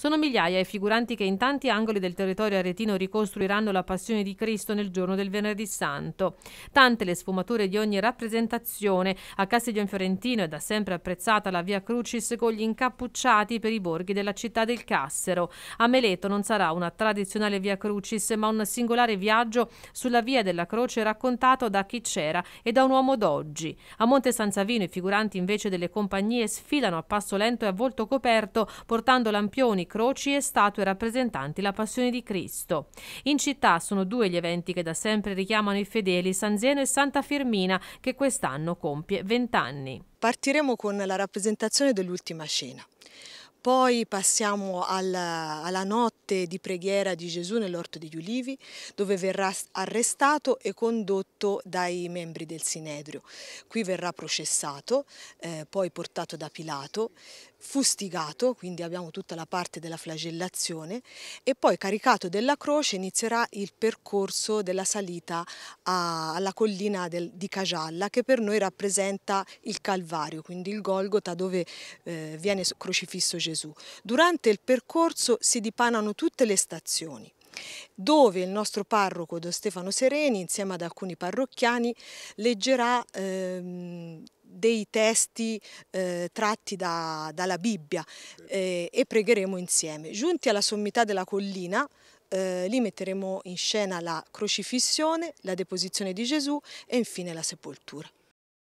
Sono migliaia i figuranti che in tanti angoli del territorio aretino ricostruiranno la passione di Cristo nel giorno del Venerdì Santo. Tante le sfumature di ogni rappresentazione. A Castiglione Fiorentino è da sempre apprezzata la via Crucis con gli incappucciati per i borghi della città del Cassero. A Meleto non sarà una tradizionale via Crucis, ma un singolare viaggio sulla via della croce raccontato da chi c'era e da un uomo d'oggi. A Monte San Savino i figuranti invece delle compagnie sfilano a passo lento e a volto coperto portando lampioni croci e statue rappresentanti la passione di Cristo. In città sono due gli eventi che da sempre richiamano i fedeli, San Zeno e Santa Firmina, che quest'anno compie 20 anni. Partiremo con la rappresentazione dell'ultima scena. Poi passiamo alla, alla, notte di preghiera di Gesù nell'Orto degli Ulivi, dove verrà arrestato e condotto dai membri del Sinedrio. Qui verrà processato, eh, poi portato da Pilato, fustigato, quindi abbiamo tutta la parte della flagellazione, e poi caricato della croce inizierà il percorso della salita a, alla collina del, di Cajalla, che per noi rappresenta il Calvario, quindi il Golgota, dove eh, viene crocifisso Gesù. Gesù. Durante il percorso si dipanano tutte le stazioni dove il nostro parroco Don Stefano Sereni insieme ad alcuni parrocchiani leggerà ehm, dei testi eh, tratti da, dalla Bibbia eh, e pregheremo insieme. Giunti alla sommità della collina, eh, lì metteremo in scena la crocifissione, la deposizione di Gesù e infine la sepoltura.